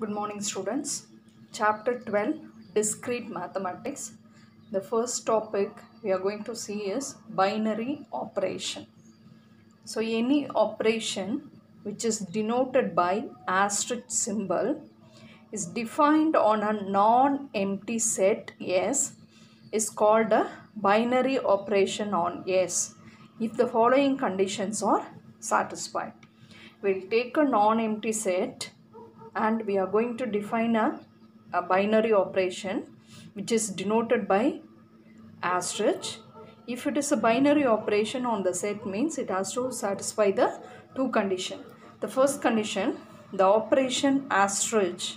Good morning students. Chapter 12 Discrete Mathematics. The first topic we are going to see is binary operation. So any operation which is denoted by asterisk symbol is defined on a non-empty set S is called a binary operation on S if the following conditions are satisfied. We'll take a non-empty set and we are going to define a, a binary operation which is denoted by asterisk. If it is a binary operation on the set means it has to satisfy the two condition. The first condition the operation asterisk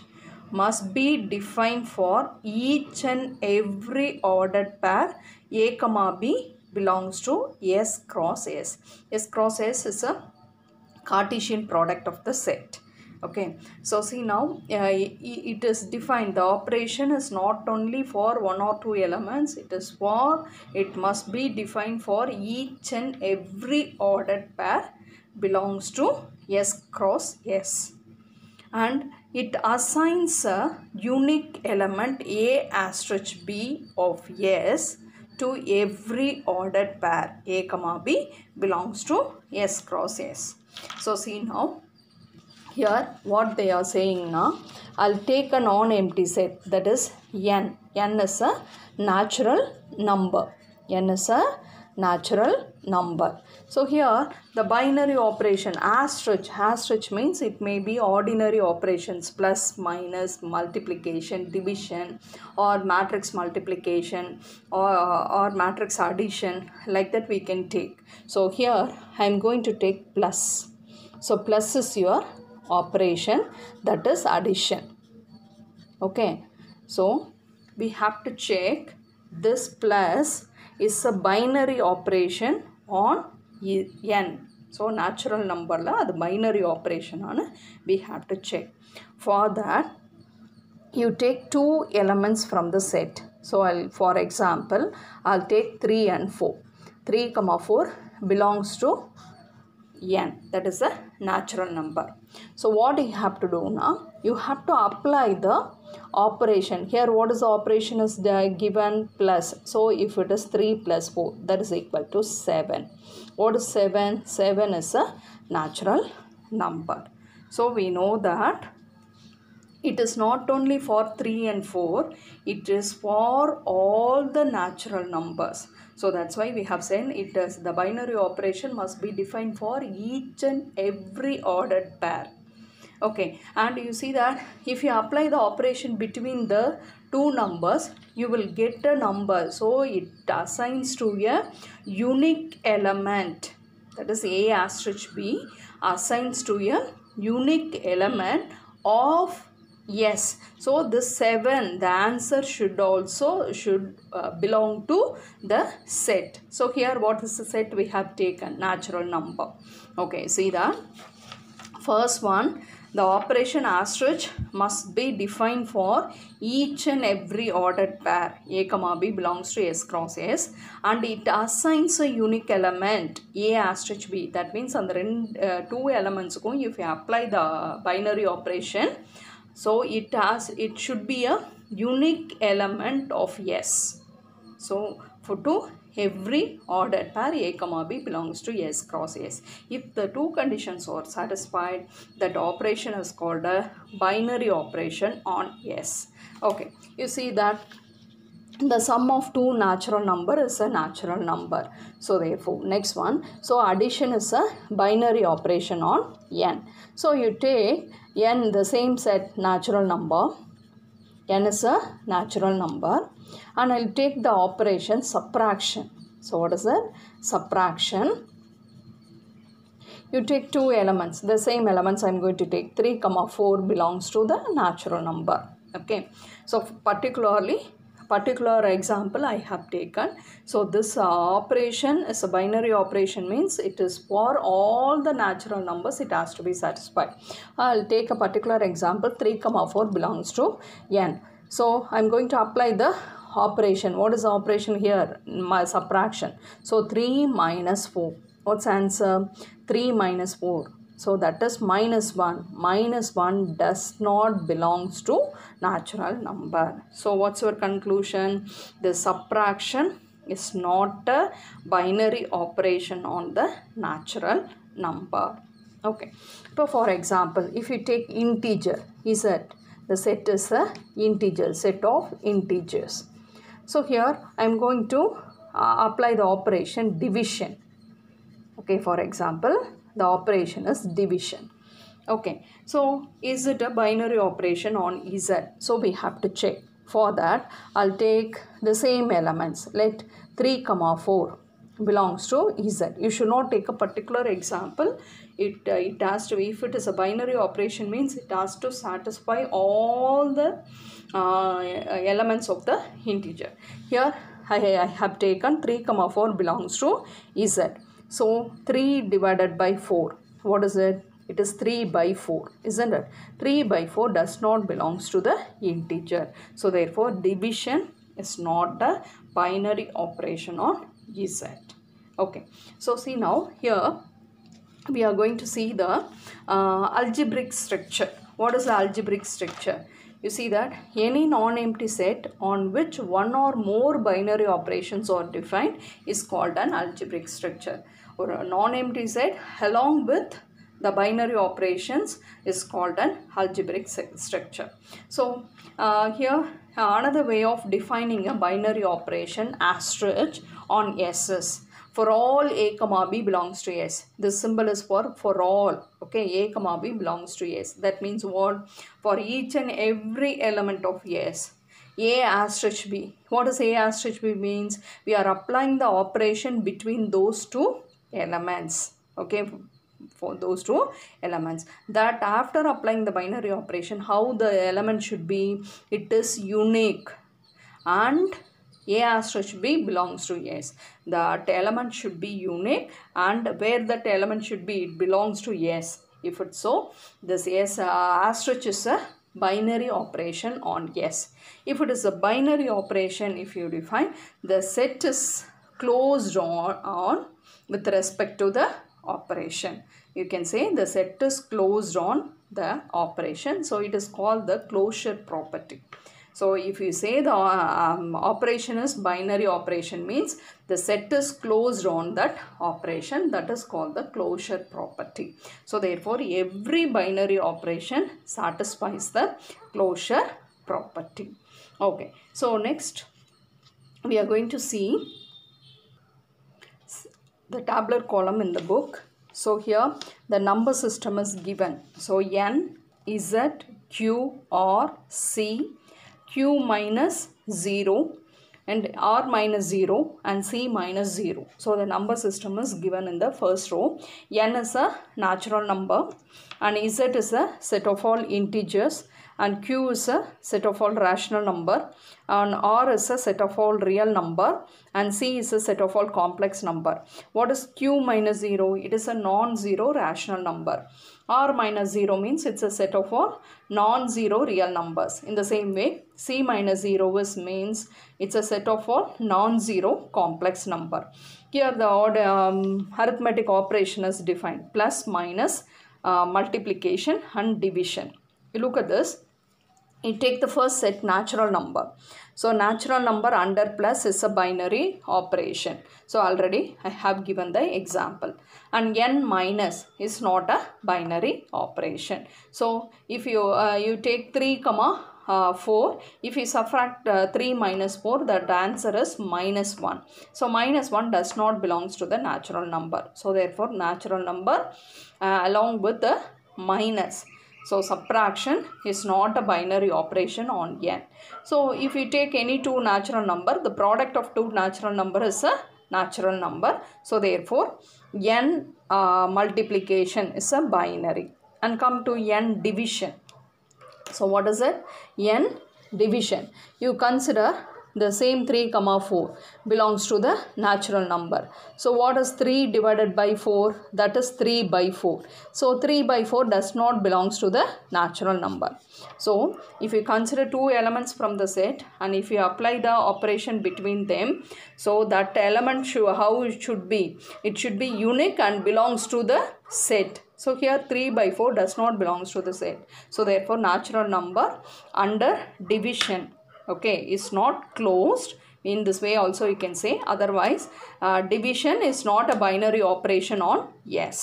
must be defined for each and every ordered pair a comma b belongs to s cross s. s cross s is a Cartesian product of the set okay so see now uh, it is defined the operation is not only for one or two elements it is for it must be defined for each and every ordered pair belongs to s cross s and it assigns a unique element a asterisk b of s to every ordered pair a comma b belongs to s cross s so see now here what they are saying now i'll take a non empty set that is n n is a natural number n is a natural number so here the binary operation asterisk asterisk means it may be ordinary operations plus minus multiplication division or matrix multiplication or, or matrix addition like that we can take so here i am going to take plus so plus is your operation that is addition okay so we have to check this plus is a binary operation on n so natural number la அது binary operation on we have to check for that you take two elements from the set so I'll for example I'll take 3 and 4 3 comma 4 belongs to n that is a natural number. So what you have to do now? You have to apply the operation. Here what is the operation is the given plus. So if it is 3 plus 4 that is equal to 7. What is 7? 7 is a natural number. So we know that it is not only for 3 and 4 it is for all the natural numbers so that's why we have said it does the binary operation must be defined for each and every ordered pair. Okay, and you see that if you apply the operation between the two numbers, you will get a number. So it assigns to a unique element that is A asterisk B assigns to a unique element of yes so the 7 the answer should also should uh, belong to the set so here what is the set we have taken natural number okay see the first one the operation asterisk must be defined for each and every ordered pair a comma b belongs to s cross s and it assigns a unique element a asterisk b that means on the uh, two elements if you apply the binary operation so it has it should be a unique element of S so for two every ordered pair a comma b belongs to s cross s if the two conditions are satisfied that operation is called a binary operation on s okay you see that the sum of two natural number is a natural number so therefore, next one. So addition is a binary operation on n. So you take n the same set natural number. n is a natural number. And I'll take the operation subtraction. So what is it? Subtraction you take two elements the same elements i'm going to take 3 comma 4 belongs to the natural number okay so particularly particular example I have taken. So this uh, operation is a binary operation means it is for all the natural numbers it has to be satisfied. I'll take a particular example 3 comma 4 belongs to n. So I'm going to apply the operation. What is the operation here? My subtraction. So 3 minus 4. What's answer? 3 minus 4. So that is minus 1. Minus 1 does not belongs to natural number. So what's your conclusion? The subtraction is not a binary operation on the natural number. Okay. So for example, if you take integer, is it? The set is a integer, set of integers. So here I am going to uh, apply the operation division. Okay, for example, the operation is division okay so is it a binary operation on z so we have to check for that i'll take the same elements let 3 comma 4 belongs to z you should not take a particular example it uh, it has to if it is a binary operation means it has to satisfy all the uh, elements of the integer here I, I have taken 3 comma 4 belongs to z so 3 divided by 4. What is it? It is 3 by 4, isn't it? 3 by 4 does not belongs to the integer. So therefore division is not the binary operation on Z. Okay. So see now here we are going to see the uh, algebraic structure. What is the algebraic structure? You see that any non-empty set on which one or more binary operations are defined is called an algebraic structure non-empty set along with the binary operations is called an algebraic structure. So uh, here another way of defining a binary operation asterisk on SS for all a comma b belongs to s this symbol is for for all okay a comma b belongs to s that means what for each and every element of s a asterisk b what does a asterisk b means we are applying the operation between those two elements okay for those two elements that after applying the binary operation how the element should be it is unique and a asterisk b belongs to S. That element should be unique and where that element should be, it belongs to S. If it's so, this S uh, asterisk is a binary operation on S. If it is a binary operation, if you define, the set is closed on, on with respect to the operation. You can say the set is closed on the operation. So it is called the closure property. So if you say the um, operation is binary operation means the set is closed on that operation that is called the closure property. So therefore every binary operation satisfies the closure property. Okay. So next we are going to see the tabular column in the book. So here the number system is given. So N, Z, Q, R, C, Q minus 0 and R minus 0 and C minus 0. So the number system is given in the first row. N is a natural number and Z is a set of all integers and Q is a set of all rational number and R is a set of all real number and C is a set of all complex number. What is Q minus 0? It is a non-zero rational number. R minus 0 means it's a set of all non-zero real numbers. In the same way, C minus 0 is means it's a set of all non-zero complex number. Here the odd um, arithmetic operation is defined. Plus, minus, uh, multiplication and division. You look at this you take the first set natural number so natural number under plus is a binary operation so already i have given the example and n minus is not a binary operation so if you uh, you take 3 comma uh, 4 if you subtract uh, 3 minus 4 the answer is minus 1 so minus 1 does not belongs to the natural number so therefore natural number uh, along with the minus so subtraction is not a binary operation on n. So if we take any two natural number, the product of two natural number is a natural number. So therefore n uh, multiplication is a binary and come to n division. So what is it? n division. You consider the same 3 comma 4 belongs to the natural number so what is 3 divided by 4 that is 3 by 4 so 3 by 4 does not belongs to the natural number so if you consider two elements from the set and if you apply the operation between them so that element should, how it should be it should be unique and belongs to the set so here 3 by 4 does not belongs to the set. So therefore natural number under division okay is not closed in this way also you can say otherwise uh, division is not a binary operation on yes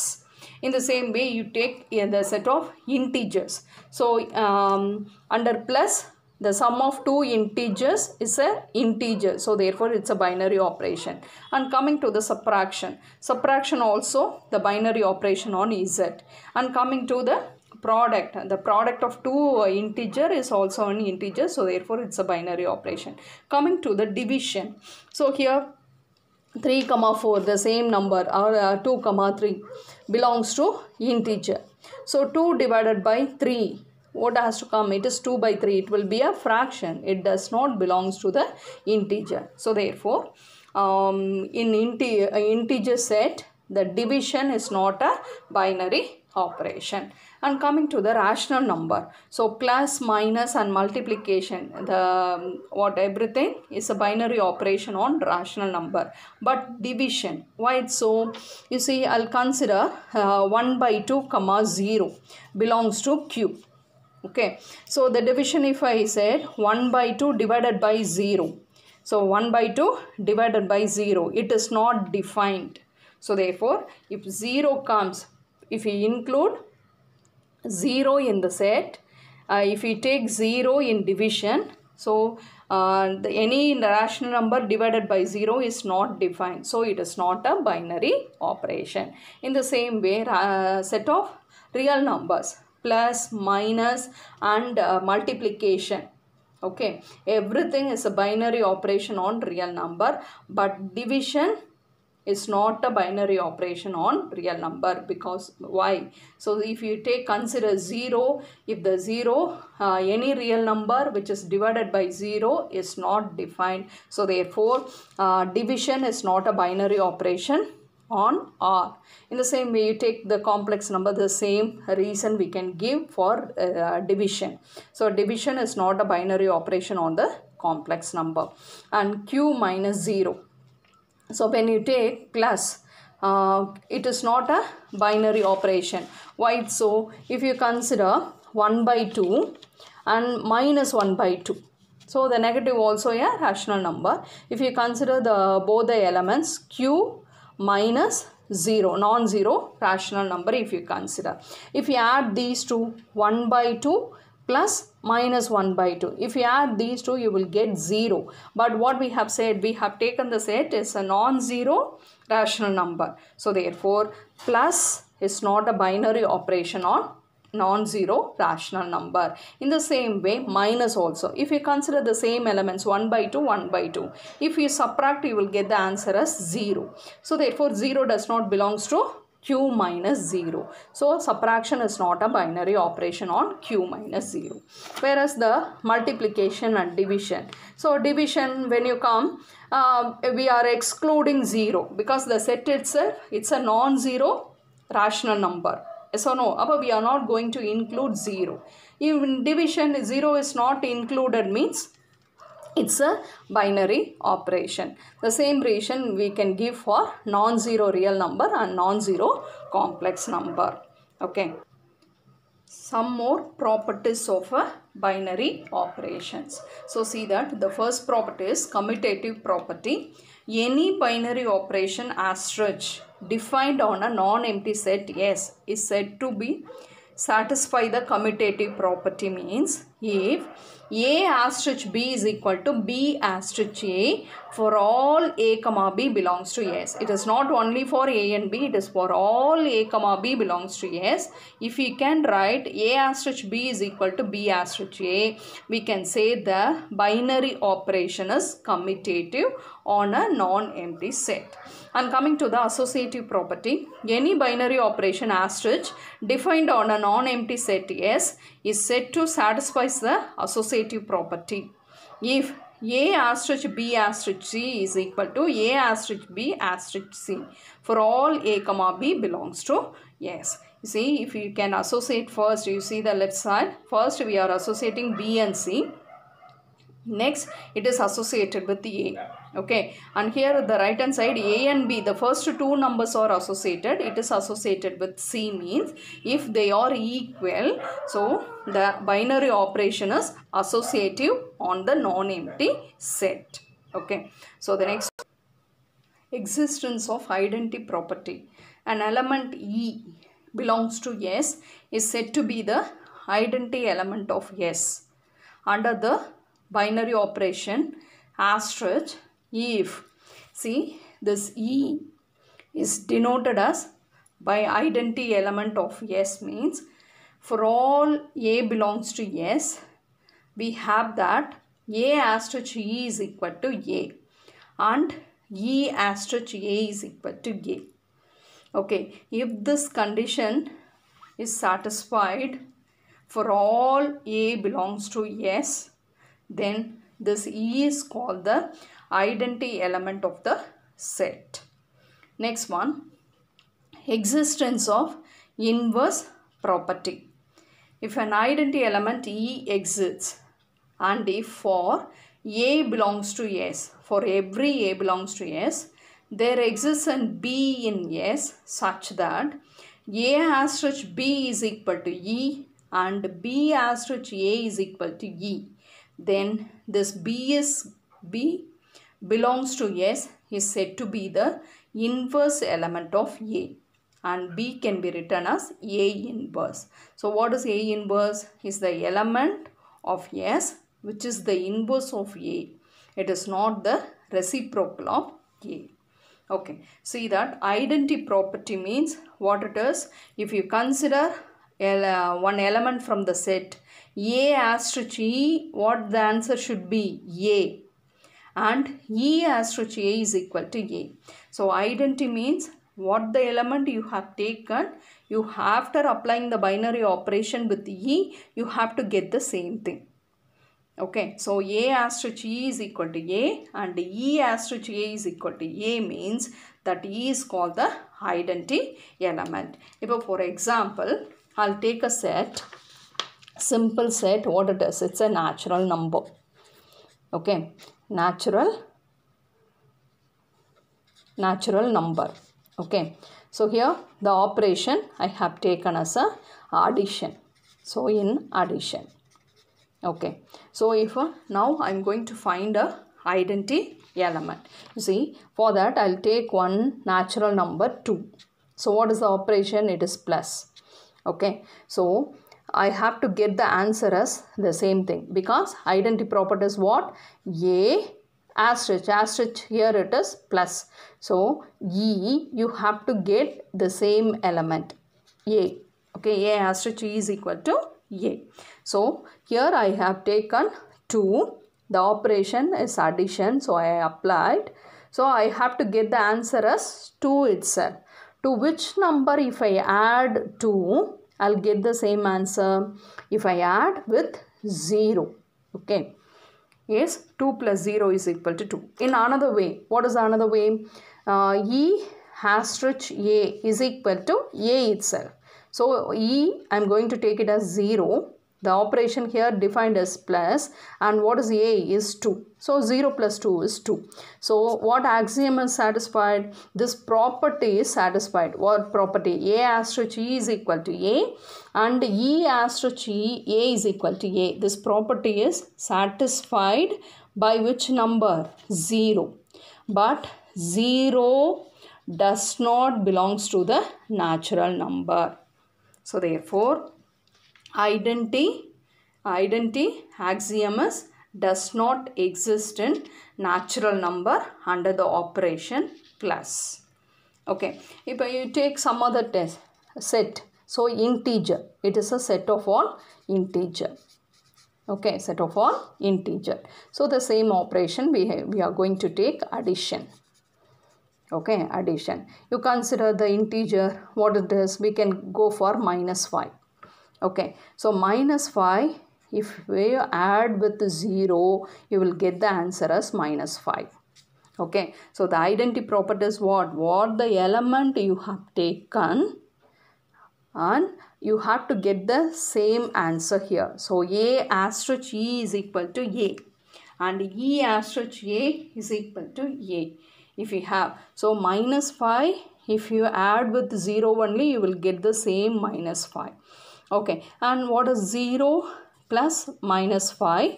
in the same way you take uh, the set of integers so um, under plus the sum of two integers is a integer so therefore it's a binary operation and coming to the subtraction subtraction also the binary operation on z and coming to the product the product of two integer is also an integer so therefore it's a binary operation coming to the division so here 3 comma 4 the same number or uh, 2 comma 3 belongs to integer so 2 divided by 3 what has to come it is 2 by 3 it will be a fraction it does not belongs to the integer so therefore um, in integer, uh, integer set the division is not a binary operation and coming to the rational number so plus minus and multiplication the um, what everything is a binary operation on rational number but division why it's so you see i'll consider uh, 1 by 2 comma 0 belongs to q okay so the division if i said 1 by 2 divided by 0 so 1 by 2 divided by 0 it is not defined so therefore if 0 comes if we include 0 in the set. Uh, if we take 0 in division, so uh, the, any rational number divided by 0 is not defined. So it is not a binary operation. In the same way, uh, set of real numbers plus, minus and uh, multiplication. Okay, everything is a binary operation on real number but division is not a binary operation on real number because why? So if you take consider 0, if the 0, uh, any real number which is divided by 0 is not defined. So therefore, uh, division is not a binary operation on R. In the same way, you take the complex number, the same reason we can give for uh, division. So, division is not a binary operation on the complex number. And Q minus 0. So when you take plus, uh, it is not a binary operation. Why so? If you consider 1 by 2 and minus 1 by 2. So the negative also a rational number. If you consider the both the elements q minus 0 non-zero rational number if you consider. If you add these two 1 by 2 plus minus 1 by 2. If you add these two, you will get 0. But what we have said, we have taken the set is a non-zero rational number. So therefore, plus is not a binary operation on non-zero rational number. In the same way, minus also. If you consider the same elements 1 by 2, 1 by 2. If you subtract, you will get the answer as 0. So therefore, 0 does not belong to q minus 0. So subtraction is not a binary operation on q minus 0. Whereas the multiplication and division. So division when you come uh, we are excluding 0 because the set itself it's a non-zero rational number. So no, But we are not going to include 0. Even division 0 is not included means it's a binary operation. The same reason we can give for non-zero real number and non-zero complex number. Okay. Some more properties of a binary operations. So see that the first property is commutative property. Any binary operation as such defined on a non-empty set S is said to be satisfy the commutative property means if A asterisk B is equal to B asterisk A for all A comma B belongs to S. It is not only for A and B, it is for all A comma B belongs to S. If we can write A asterisk B is equal to B asterisk A, we can say the binary operation is commutative on a non-empty set. And coming to the associative property, any binary operation asterisk defined on a non-empty set S is said to satisfy the associative property. If a asterisk B asterisk C is equal to A asterisk B asterisk C for all A comma B belongs to S. You see if you can associate first you see the left side first we are associating B and C next it is associated with a okay and here the right hand side a and b the first two numbers are associated it is associated with c means if they are equal so the binary operation is associative on the non-empty set okay so the next existence of identity property an element e belongs to s is said to be the identity element of s under the binary operation asterisk if. See this E is denoted as by identity element of yes means for all A belongs to yes we have that A asterisk E is equal to A and E asterisk A is equal to A. Okay, if this condition is satisfied for all A belongs to yes, then this E is called the identity element of the set. Next one, existence of inverse property. If an identity element E exists and if for A belongs to S, for every A belongs to S, there exists an B in S such that A asterisk B is equal to E and B asterisk A is equal to E then this B is B belongs to S is said to be the inverse element of A and B can be written as A inverse. So what is A inverse? Is the element of S which is the inverse of A. It is not the reciprocal of A. Okay, see that identity property means what it is. If you consider one element from the set a asterisk E, what the answer should be? A. And E asterisk A is equal to A. So, identity means what the element you have taken, you after applying the binary operation with E, you have to get the same thing. Okay, so A asterisk E is equal to A and E asterisk A is equal to A means that E is called the identity element. If for example, I'll take a set simple set what it is it's a natural number okay natural natural number okay so here the operation i have taken as a addition so in addition okay so if uh, now i'm going to find a identity element you see for that i'll take one natural number 2 so what is the operation it is plus okay so I have to get the answer as the same thing because identity property is what? A asterisk asterisk here it is plus so E you have to get the same element A okay A asterisk E is equal to A so here I have taken 2 the operation is addition so I applied so I have to get the answer as 2 itself to which number if I add 2 I'll get the same answer if I add with 0. Okay. Yes, 2 plus 0 is equal to 2. In another way, what is another way? Uh, e asterisk A is equal to A itself. So, E, I'm going to take it as 0. The operation here defined as plus and what is A is 2. So 0 plus 2 is 2. So what axiom is satisfied? This property is satisfied. What property? A asterisk E is equal to A and E asterisk E, A is equal to A. This property is satisfied by which number? 0. But 0 does not belongs to the natural number. So therefore, identity, identity axiom is does not exist in natural number under the operation plus. Okay, if you take some other test, set, so integer, it is a set of all integer. Okay, set of all integer. So the same operation we, have, we are going to take addition okay addition you consider the integer what it is we can go for minus 5 okay so minus 5 if we add with 0, you will get the answer as minus 5. Okay, so the identity property is what? What the element you have taken and you have to get the same answer here. So A asterisk E is equal to A and E asterisk A is equal to A if you have. So minus 5 if you add with 0 only you will get the same minus 5. Okay and what is 0? plus minus 5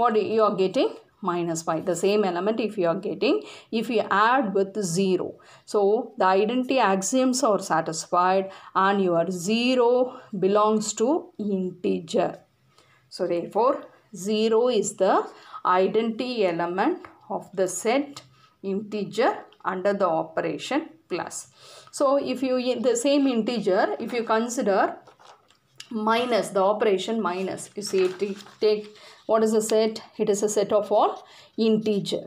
what you are getting minus 5 the same element if you are getting if you add with 0 so the identity axioms are satisfied and your 0 belongs to integer so therefore 0 is the identity element of the set integer under the operation plus so if you the same integer if you consider minus the operation minus you see it take what is a set it is a set of all integer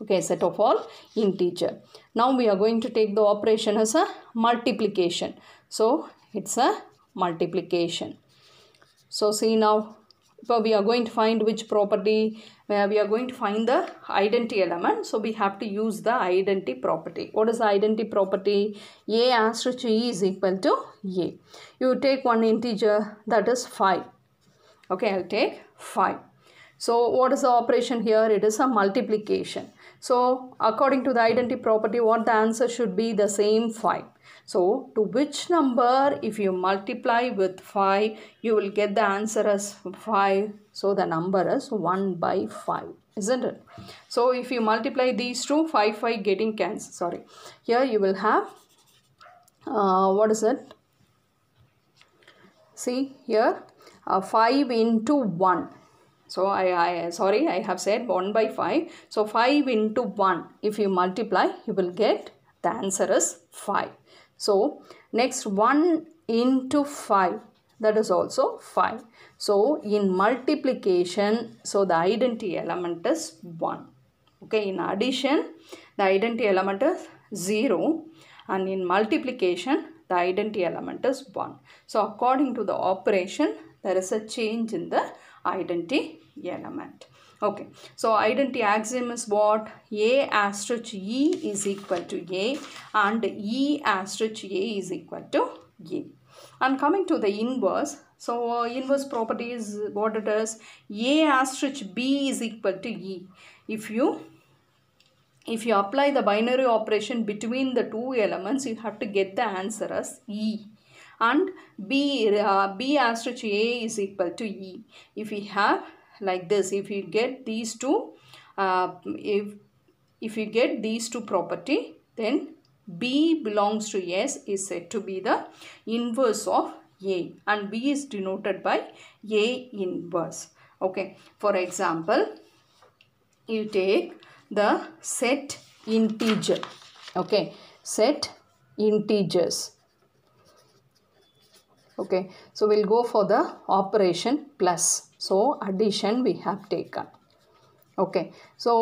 okay set of all integer now we are going to take the operation as a multiplication so it's a multiplication so see now so we are going to find which property where we are going to find the identity element so we have to use the identity property what is the identity property a asterisk e is equal to a you take one integer that is 5 okay i'll take 5 so what is the operation here it is a multiplication so according to the identity property, what the answer should be the same 5. So to which number if you multiply with 5, you will get the answer as 5. So the number is 1 by 5 isn't it so if you multiply these two 5 5 getting cancelled sorry here you will have uh, what is it see here uh, 5 into 1 so I, I sorry I have said 1 by 5. So 5 into 1 if you multiply you will get the answer is 5. So next 1 into 5 that is also 5. So in multiplication so the identity element is 1. Okay in addition the identity element is 0 and in multiplication the identity element is 1. So according to the operation there is a change in the identity element okay so identity axiom is what a asterisk e is equal to a and e asterisk a is equal to a and coming to the inverse so uh, inverse property is what it is a asterisk b is equal to e if you if you apply the binary operation between the two elements you have to get the answer as e and b uh, b asterisk a is equal to e if we have like this if you get these two uh, if if you get these two property then b belongs to s is said to be the inverse of a and b is denoted by a inverse okay for example you take the set integer okay set integers okay so we'll go for the operation plus so addition we have taken. Okay, so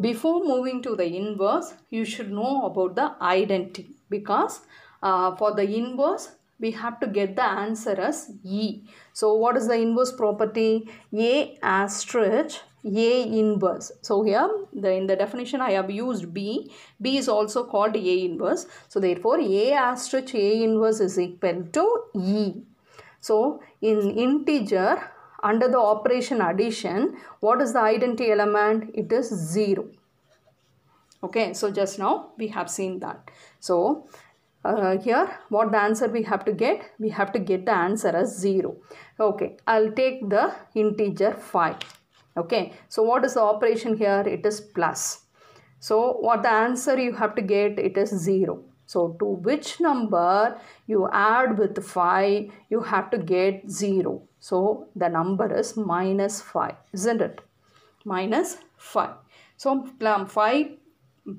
before moving to the inverse, you should know about the identity because uh, for the inverse, we have to get the answer as E. So what is the inverse property? A asterisk A inverse. So here the, in the definition I have used B. B is also called A inverse. So therefore A asterisk A inverse is equal to E. So in integer under the operation addition, what is the identity element? It is 0. Okay, so just now we have seen that. So, uh, here what the answer we have to get? We have to get the answer as 0. Okay, I'll take the integer 5. Okay, so what is the operation here? It is plus. So, what the answer you have to get? It is 0. So to which number you add with 5, you have to get 0. So the number is minus 5, isn't it? Minus 5. So um, 5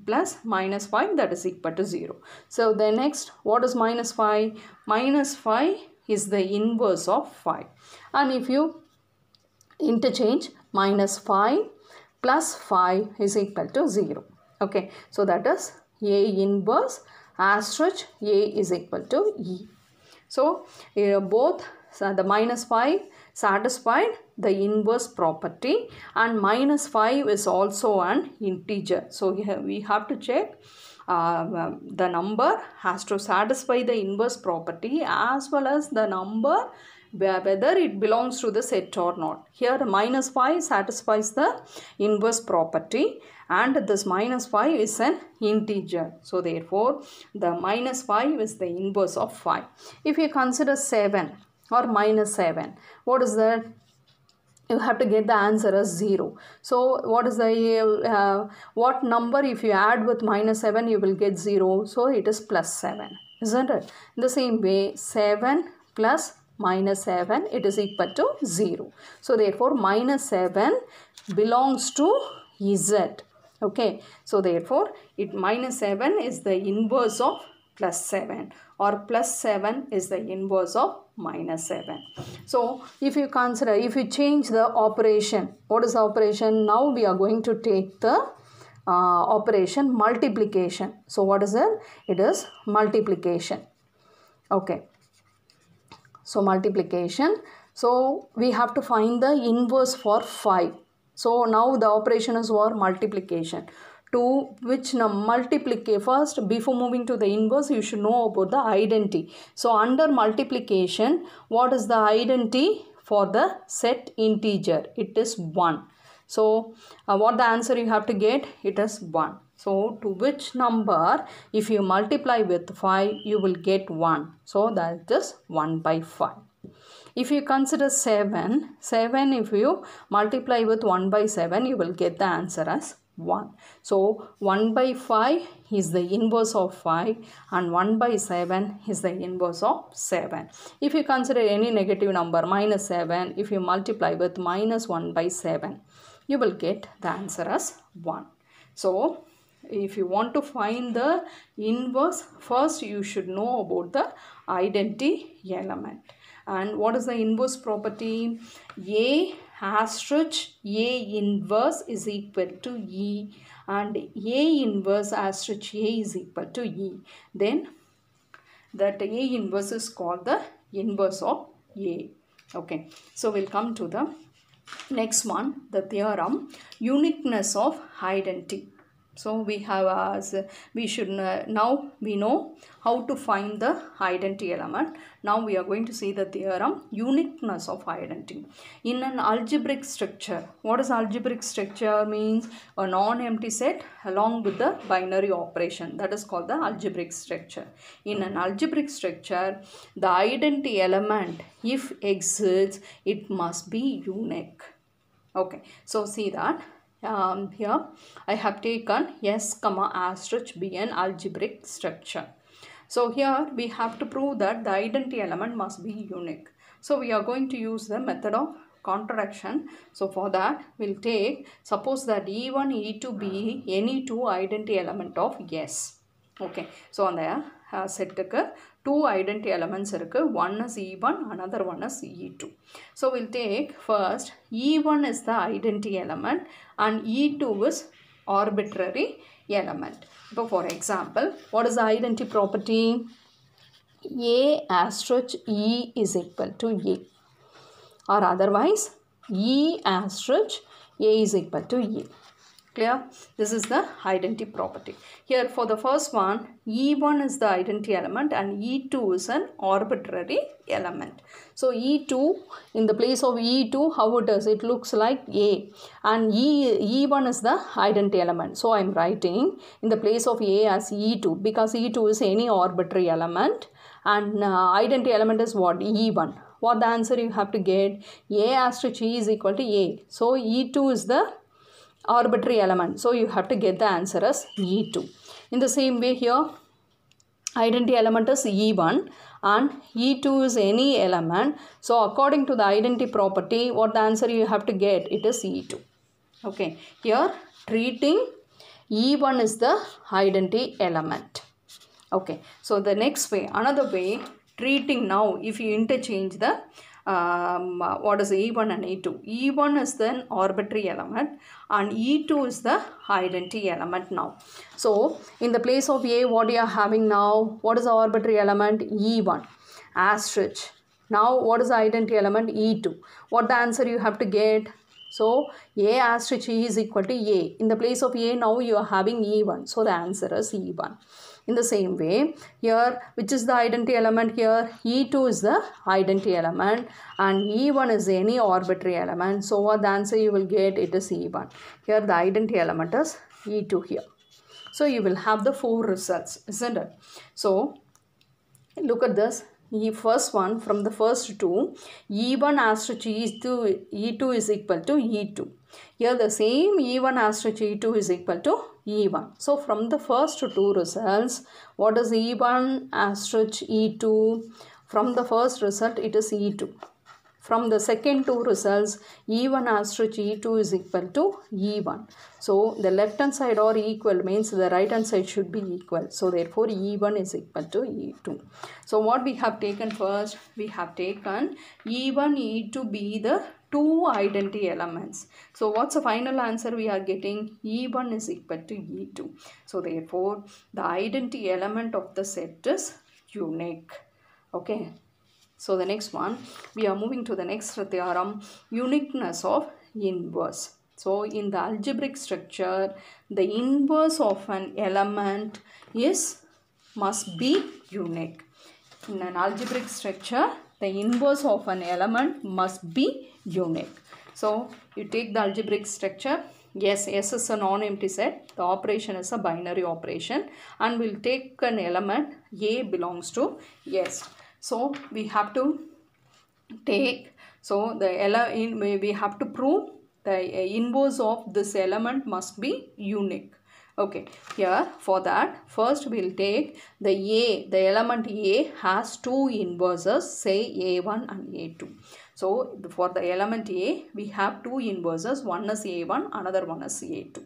plus minus 5 that is equal to 0. So the next what is minus 5? Minus 5 is the inverse of 5. And if you interchange minus 5 plus 5 is equal to 0. Okay, so that is A inverse asterisk A is equal to E. So uh, both so the minus 5 satisfied the inverse property and minus 5 is also an integer so we have to check uh, the number has to satisfy the inverse property as well as the number whether it belongs to the set or not. Here minus 5 satisfies the inverse property and this minus 5 is an integer. So therefore the minus 5 is the inverse of 5. If you consider 7, or minus 7 what is that you have to get the answer as 0 so what is the uh, what number if you add with minus 7 you will get 0 so it is plus 7 isn't it in the same way 7 plus minus 7 it is equal to 0 so therefore minus 7 belongs to z okay so therefore it minus 7 is the inverse of plus 7 or plus 7 is the inverse of minus 7. So if you consider, if you change the operation, what is the operation? Now we are going to take the uh, operation multiplication. So what is it? It is multiplication. Okay. So multiplication. So we have to find the inverse for 5. So now the operation is for multiplication to which multiplication first before moving to the inverse you should know about the identity so under multiplication what is the identity for the set integer it is 1 so uh, what the answer you have to get it is 1 so to which number if you multiply with 5 you will get 1 so that is 1 by 5 if you consider 7, 7 if you multiply with 1 by 7, you will get the answer as 1. So 1 by 5 is the inverse of 5 and 1 by 7 is the inverse of 7. If you consider any negative number minus 7, if you multiply with minus 1 by 7, you will get the answer as 1. So if you want to find the inverse, first you should know about the identity element. And what is the inverse property? A asterisk A inverse is equal to E and A inverse asterisk A is equal to E. Then that A inverse is called the inverse of A. Okay, so we'll come to the next one, the theorem uniqueness of identity so we have as we should now we know how to find the identity element now we are going to see the theorem uniqueness of identity in an algebraic structure what is algebraic structure means a non-empty set along with the binary operation that is called the algebraic structure in an algebraic structure the identity element if exists it must be unique okay so see that um, here I have taken S comma asterisk be an algebraic structure. So here we have to prove that the identity element must be unique. So we are going to use the method of contraction. So for that we'll take suppose that E1, E2 be any two identity element of S. Okay. So on the uh, identity elements identity elements One is e one, another one is e two. So we'll take first e one is the identity element and E2 is arbitrary element. But for example, what is the identity property? A asterisk E is equal to A or otherwise E asterisk A is equal to A clear this is the identity property here for the first one e1 is the identity element and e2 is an arbitrary element so e2 in the place of e2 how it does it looks like a and e e1 is the identity element so i'm writing in the place of a as e2 because e2 is any arbitrary element and uh, identity element is what e1 what the answer you have to get a asterisk e is equal to a so e2 is the arbitrary element. So you have to get the answer as E2. In the same way here, identity element is E1 and E2 is any element. So according to the identity property, what the answer you have to get, it is E2. Okay, here treating E1 is the identity element. Okay, so the next way, another way, treating now, if you interchange the um, what is E1 and E2. E1 is the arbitrary element and E2 is the identity element now. So, in the place of A, what you are having now? What is the arbitrary element? E1. Asterisk. Now, what is the identity element? E2. What the answer you have to get? So, A asterisk E is equal to A. In the place of A, now you are having E1. So, the answer is E1 in the same way here which is the identity element here e2 is the identity element and e1 is any arbitrary element so what the answer you will get it is e1 here the identity element is e2 here so you will have the four results isn't it so look at this e first one from the first two e1 asterisk e2 e2 is equal to e2 here the same e1 asterisk e2 is equal to E1. So from the first two results, what is E1 as such E2? From the first result, it is E2 from the second two results E1 as E2 is equal to E1. So the left hand side or equal means the right hand side should be equal. So therefore E1 is equal to E2. So what we have taken first, we have taken E1, E2 be the two identity elements. So what's the final answer we are getting? E1 is equal to E2. So therefore the identity element of the set is unique. Okay. So the next one, we are moving to the next theorem, uniqueness of inverse. So in the algebraic structure, the inverse of an element is must be unique. In an algebraic structure, the inverse of an element must be unique. So you take the algebraic structure. Yes, S is a non-empty set. The operation is a binary operation. And we'll take an element A belongs to S so we have to take so the in we have to prove the uh, inverse of this element must be unique okay here for that first we'll take the a the element a has two inverses say a1 and a2 so for the element a we have two inverses one is a1 another one is a2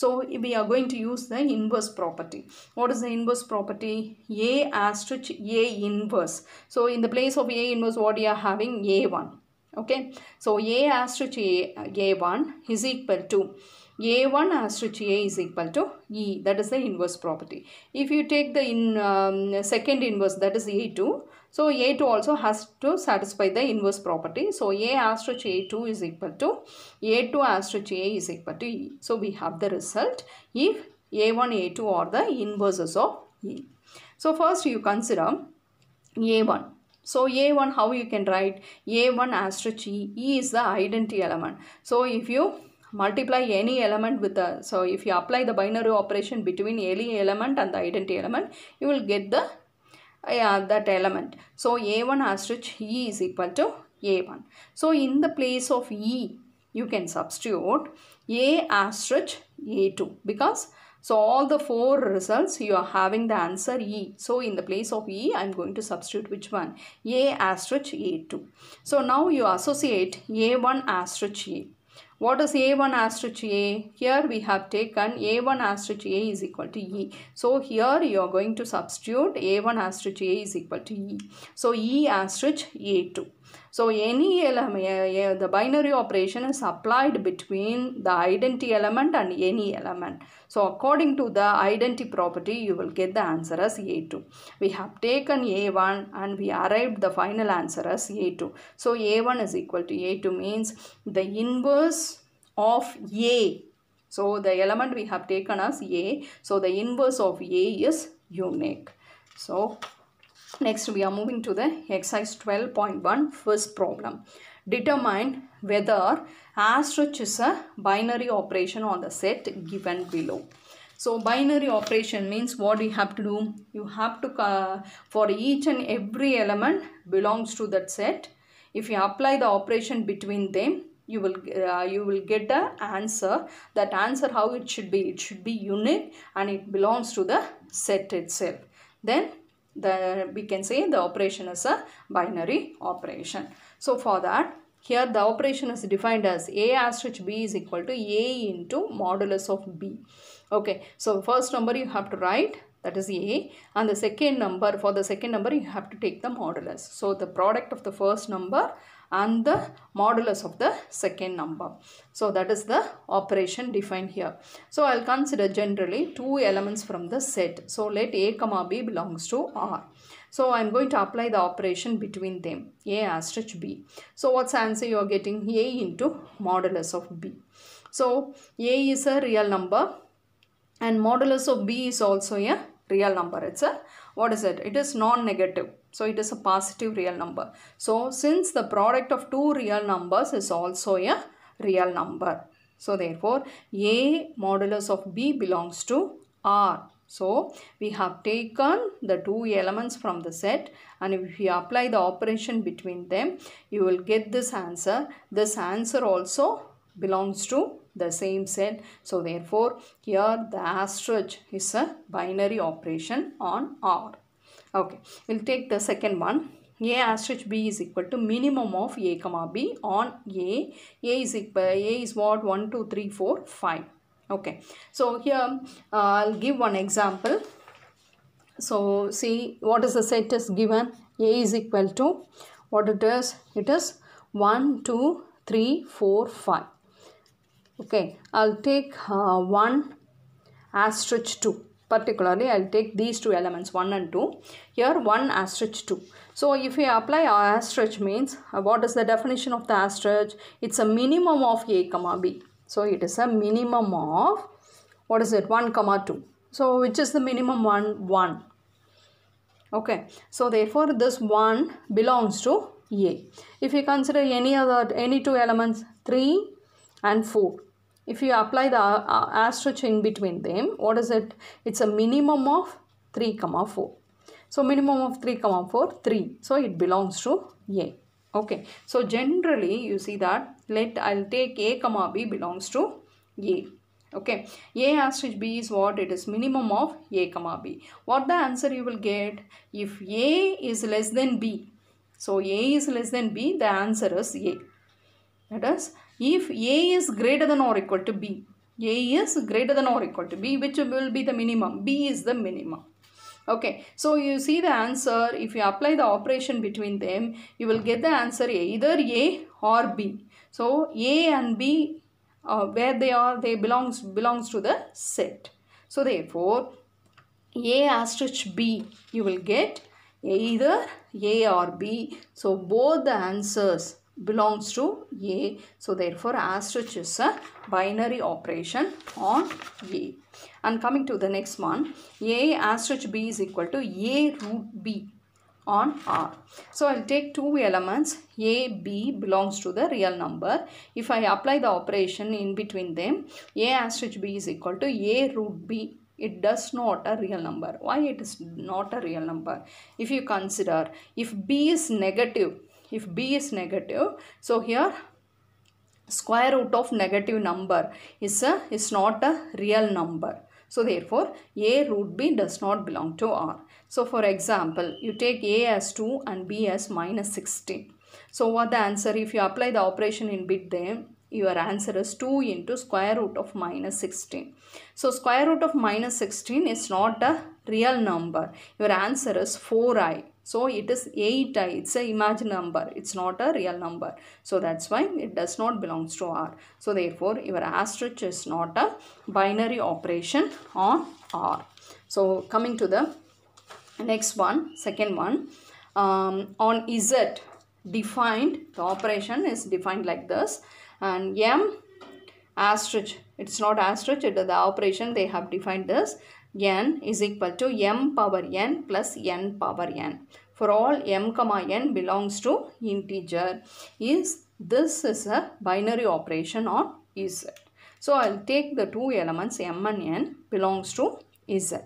so we are going to use the inverse property. What is the inverse property? A asterisk A inverse. So in the place of A inverse what we are having? A1. Okay. So A asterisk A, A1 is equal to a1 asterisk A is equal to E. That is the inverse property. If you take the in um, second inverse, that is A2, so A2 also has to satisfy the inverse property. So A asterisk A2 is equal to A2 asterisk A is equal to E. So we have the result if A1, A2 are the inverses of E. So first you consider A1. So A1 how you can write A1 asterisk E. E is the identity element. So if you multiply any element with the so if you apply the binary operation between any element and the identity element you will get the yeah, that element. So a1 asterisk e is equal to a1. So in the place of e, you can substitute a asterisk a2 because so all the four results you are having the answer E. So in the place of E I am going to substitute which one? A asterisk A2. So now you associate A1 asterisk A what is A1 asterisk A? Here we have taken A1 asterisk A is equal to E. So here you are going to substitute A1 asterisk A is equal to E. So E asterisk A2. So any element, the binary operation is applied between the identity element and any element. So according to the identity property, you will get the answer as A2. We have taken A1 and we arrived the final answer as A2. So A1 is equal to A2 means the inverse of A. So the element we have taken as A. So the inverse of A is unique. So Next, we are moving to the exercise 12.1 first problem. Determine whether asterisk is a binary operation on the set given below. So binary operation means what you have to do? You have to, uh, for each and every element belongs to that set. If you apply the operation between them, you will uh, you will get the answer that answer how it should be it should be unique and it belongs to the set itself then the we can say the operation is a binary operation so for that here the operation is defined as a asterisk b is equal to a into modulus of b okay so first number you have to write that is a and the second number for the second number you have to take the modulus so the product of the first number and the modulus of the second number. So that is the operation defined here. So I'll consider generally two elements from the set. So let A comma B belongs to R. So I'm going to apply the operation between them. A asterisk B. So what's answer you are getting? A into modulus of B. So A is a real number and modulus of B is also a real number. It's a, what is it? It is non-negative. So it is a positive real number. So since the product of two real numbers is also a real number. So therefore A modulus of B belongs to R. So we have taken the two elements from the set and if we apply the operation between them, you will get this answer. This answer also belongs to the same set. So therefore here the asterisk is a binary operation on R. Okay, we'll take the second one. A asterisk B is equal to minimum of A comma B on A. A is equal, A is what? 1, 2, 3, 4, 5. Okay, so here uh, I'll give one example. So see what is the set is given? A is equal to what it is? It is 1, 2, 3, 4, 5. Okay, I'll take uh, 1 asterisk 2 particularly I'll take these two elements 1 and 2 here 1 asterisk 2 so if we apply asterisk means uh, what is the definition of the asterisk it's a minimum of a comma b so it is a minimum of what is it 1 comma 2 so which is the minimum one 1 okay so therefore this 1 belongs to a if we consider any other any two elements 3 and 4 if you apply the uh, asterisk in between them, what is it? It's a minimum of 3 comma 4. So minimum of 3 comma 4, 3. So it belongs to A. Okay. So generally you see that let I'll take A comma B belongs to A. Okay. A asterisk B is what? It is minimum of A comma B. What the answer you will get? If A is less than B. So A is less than B, the answer is A. That is if A is greater than or equal to B, A is greater than or equal to B, which will be the minimum. B is the minimum. Okay, so you see the answer, if you apply the operation between them, you will get the answer either A or B. So, A and B, uh, where they are, they belongs, belongs to the set. So, therefore, A asterisk B, you will get either A or B. So, both the answers belongs to A. So therefore asterisk is a binary operation on A. And coming to the next one, A asterisk B is equal to A root B on R. So I'll take two elements A, B belongs to the real number. If I apply the operation in between them, A asterisk B is equal to A root B it does not a real number why it is not a real number if you consider if b is negative if b is negative so here square root of negative number is a is not a real number so therefore a root b does not belong to r so for example you take a as 2 and b as minus 16 so what the answer if you apply the operation in bit your answer is 2 into square root of minus 16. So square root of minus 16 is not a real number. Your answer is 4i. So it is 8i, uh, it's an imagined number, it's not a real number. So that's why it does not belongs to R. So therefore your asterisk is not a binary operation on R. So coming to the next one, second one, um, on Z defined, the operation is defined like this and M asterisk, it's not asterisk, it is the operation they have defined this n is equal to m power n plus n power n. For all m comma n belongs to integer is this is a binary operation on z. So I'll take the two elements m and n belongs to z.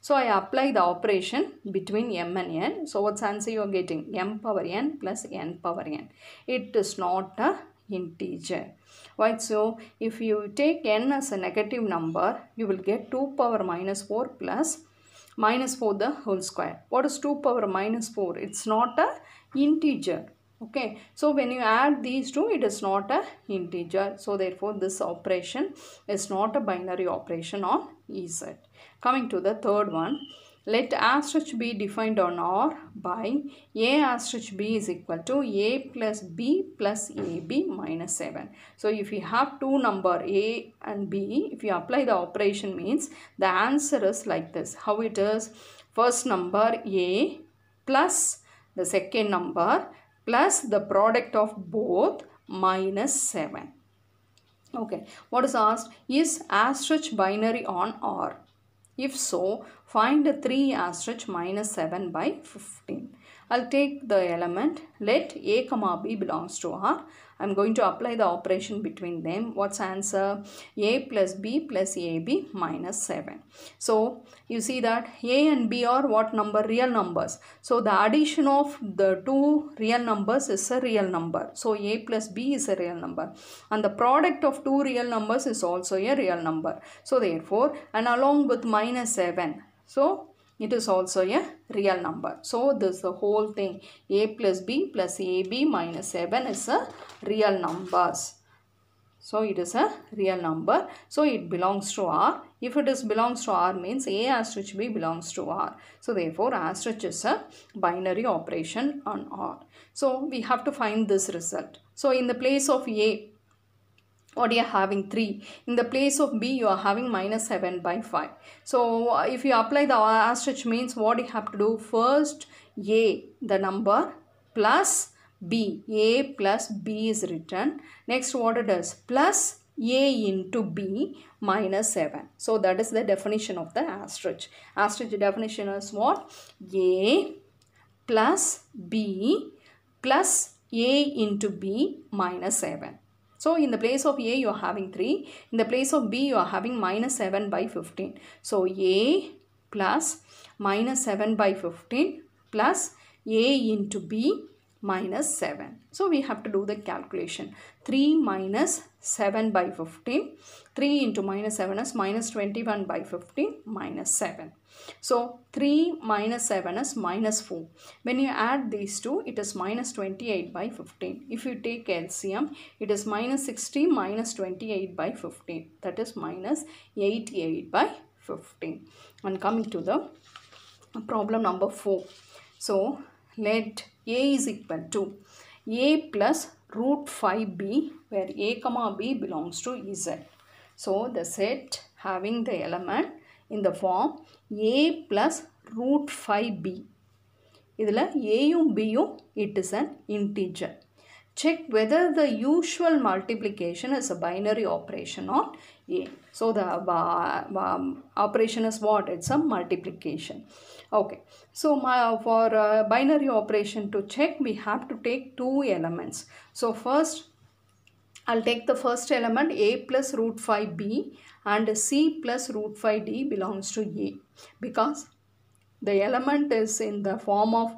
So I apply the operation between m and n. So what answer you are getting? m power n plus n power n. It is not a integer. Right, so if you take n as a negative number, you will get 2 power minus 4 plus minus 4 the whole square. What is 2 power minus 4? It's not a integer. Okay, so when you add these two, it is not a integer. So therefore, this operation is not a binary operation on EZ. Coming to the third one, let asterisk b defined on R by a asterisk b is equal to a plus b plus ab minus 7. So if you have two number a and b, if you apply the operation means the answer is like this. How it is? First number a plus the second number plus the product of both minus 7. Okay, what is asked is asterisk binary on R. If so, find 3 as such minus 7 by 15. I'll take the element let a comma b belongs to R. I'm going to apply the operation between them. What's answer? A plus B plus AB minus 7. So, you see that A and B are what number? Real numbers. So, the addition of the two real numbers is a real number. So, A plus B is a real number. And the product of two real numbers is also a real number. So, therefore, and along with minus 7. So, it is also a real number. So this the whole thing a plus b plus ab minus 7 is a real numbers. So it is a real number. So it belongs to R. If it is belongs to R means A asterisk B belongs to R. So therefore asterisk is a binary operation on R. So we have to find this result. So in the place of A what you are having 3 in the place of b you are having minus 7 by 5 so if you apply the asterisk means what you have to do first a the number plus b a plus b is written next what it does plus a into b minus 7 so that is the definition of the asterisk asterisk definition is what a plus b plus a into b minus 7 so in the place of A you are having 3. In the place of B you are having minus 7 by 15. So A plus minus 7 by 15 plus A into B minus 7. So we have to do the calculation. 3 minus 7 by 15. 3 into minus 7 is minus 21 by 15 minus 7. So 3 minus 7 is minus 4. When you add these two, it is minus 28 by 15. If you take LCM, it is minus 60 minus 28 by 15. That is minus 88 by 15. And coming to the problem number 4. So let A is equal to A plus root 5b where a comma b belongs to z. So the set having the element in the form a plus root 5b. இதில் ஏயும் பியும் is an integer. Check whether the usual multiplication is a binary operation or a. So the uh, operation is what? It's a multiplication. Okay. So my, for uh, binary operation to check, we have to take two elements. So first, I'll take the first element a plus root 5b and c plus root 5d belongs to a because the element is in the form of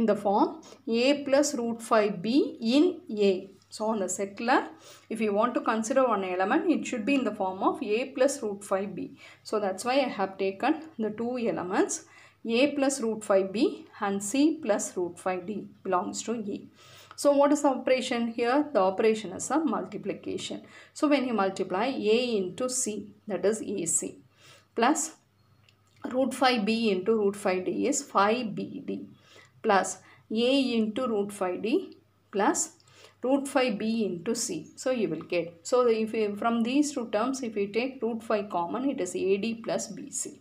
in the form a plus root 5b in a so on the settler, if you want to consider one element, it should be in the form of a plus root 5b. So that's why I have taken the two elements a plus root 5b and c plus root 5d belongs to a. So what is the operation here? The operation is a multiplication. So when you multiply A into C, that is AC, plus root 5B into root 5D is 5BD, plus A into root 5D, plus root 5 b into c so you will get so if you, from these two terms if you take root 5 common it is ad plus bc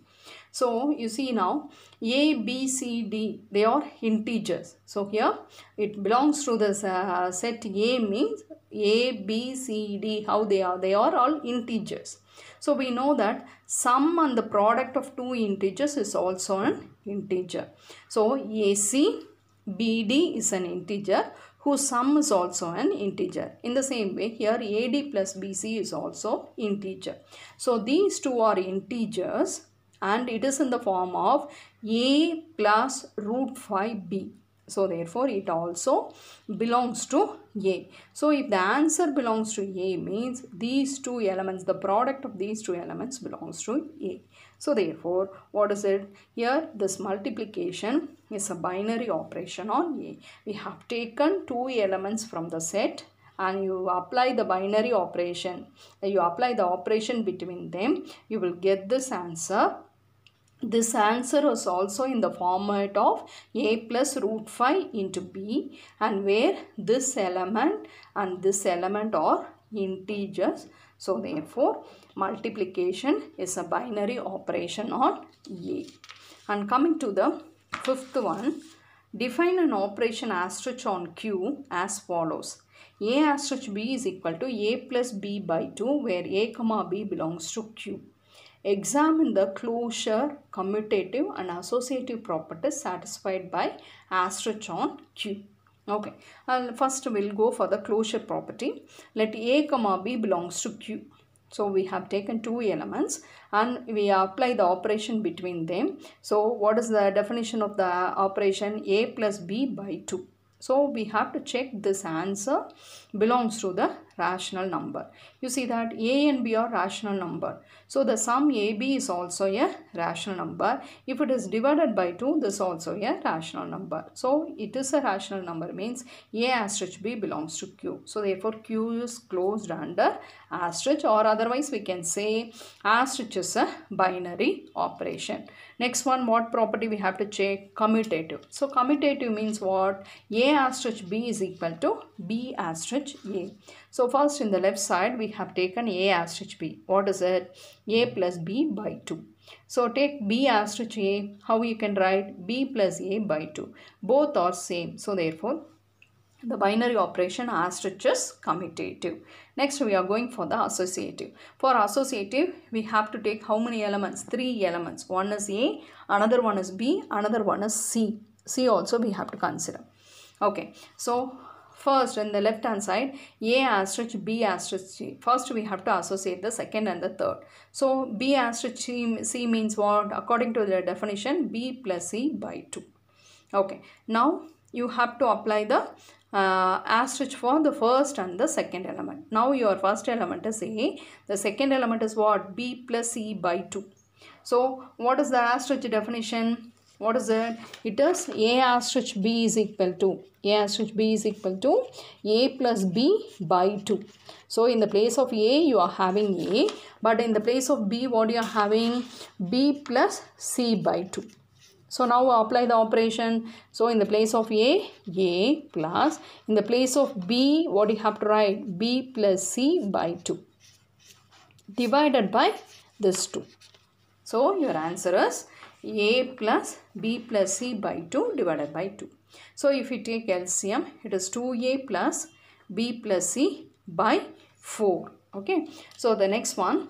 so you see now A, B, C, D they are integers. So here it belongs to the uh, set A means A, B, C, D how they are. They are all integers. So we know that sum and the product of two integers is also an integer. So AC, BD is an integer whose sum is also an integer. In the same way here AD plus BC is also integer. So these two are integers and it is in the form of a plus root 5b. So therefore it also belongs to A. So if the answer belongs to A means these two elements, the product of these two elements belongs to A. So therefore what is it? Here this multiplication is a binary operation on A. We have taken two elements from the set and you apply the binary operation. You apply the operation between them. You will get this answer this answer was also in the format of a plus root 5 into b and where this element and this element are integers. So therefore multiplication is a binary operation on a. And coming to the fifth one, define an operation asterisk on q as follows a asterisk b is equal to a plus b by 2 where a comma b belongs to q Examine the closure, commutative and associative properties satisfied by astrachon Q. Okay, and uh, first we'll go for the closure property. Let A comma B belongs to Q. So we have taken two elements and we apply the operation between them. So what is the definition of the operation A plus B by 2? So we have to check this answer belongs to the rational number. You see that a and b are rational number. So the sum ab is also a rational number. If it is divided by 2, this also a rational number. So it is a rational number means a asterisk b belongs to q. So therefore q is closed under asterisk or otherwise we can say asterisk is a binary operation. Next one what property we have to check? Commutative. So commutative means what? a asterisk b is equal to b asterisk a. So first in the left side we have taken A as asterisk B. What is it? A plus B by 2. So take B asterisk A. How you can write? B plus A by 2. Both are same. So therefore the binary operation asterisk is commutative. Next we are going for the associative. For associative we have to take how many elements? 3 elements. One is A, another one is B, another one is C. C also we have to consider. Okay, so First, in the left hand side, A asterisk, B asterisk, C. First, we have to associate the second and the third. So, B asterisk C, C means what? According to the definition, B plus C by 2. Okay. Now, you have to apply the uh, asterisk for the first and the second element. Now, your first element is A. The second element is what? B plus C by 2. So, what is the asterisk definition? what is it it is a asterisk b is equal to a asterisk b is equal to a plus b by 2 so in the place of a you are having a but in the place of b what you are having b plus c by 2 so now apply the operation so in the place of a a plus in the place of b what you have to write b plus c by 2 divided by this 2 so your answer is a plus b plus c by 2 divided by 2. So if we take LCM, it is 2a plus b plus c by 4. Okay. So the next one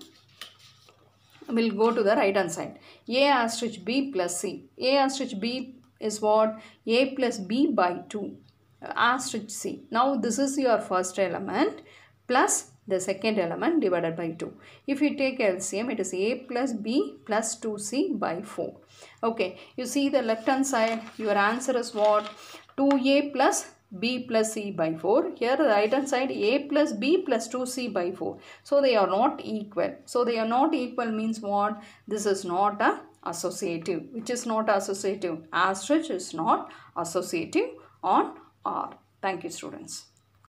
will go to the right hand side. a asterisk b plus c. a asterisk b is what? a plus b by 2 asterisk c. Now this is your first element plus the second element divided by 2. If we take LCM, it is A plus B plus 2C by 4. Okay, you see the left hand side, your answer is what? 2A plus B plus C by 4. Here the right hand side A plus B plus 2C by 4. So they are not equal. So they are not equal means what? This is not a associative. Which is not associative? Asterisk is not associative on R. Thank you students.